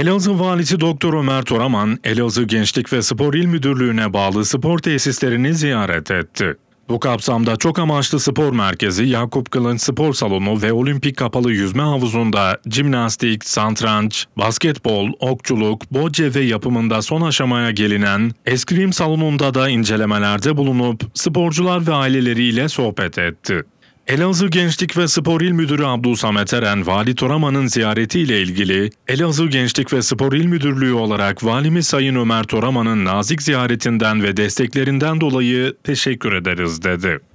Elazığ Valisi Doktor Ömer Toraman, Elazığ Gençlik ve Spor İl Müdürlüğü'ne bağlı spor tesislerini ziyaret etti. Bu kapsamda çok amaçlı spor merkezi Yakup Kılınç Spor Salonu ve Olimpik Kapalı Yüzme Havuzu'nda jimnastik, santranç, basketbol, okçuluk, bocce ve yapımında son aşamaya gelinen eskrim salonunda da incelemelerde bulunup sporcular ve aileleriyle sohbet etti. Elazığ Gençlik ve Spor İl Müdürü Abdülsamet Eren, Vali Toraman'ın ziyaretiyle ilgili Elazığ Gençlik ve Spor İl Müdürlüğü olarak Valimiz Sayın Ömer Toraman'ın nazik ziyaretinden ve desteklerinden dolayı teşekkür ederiz dedi.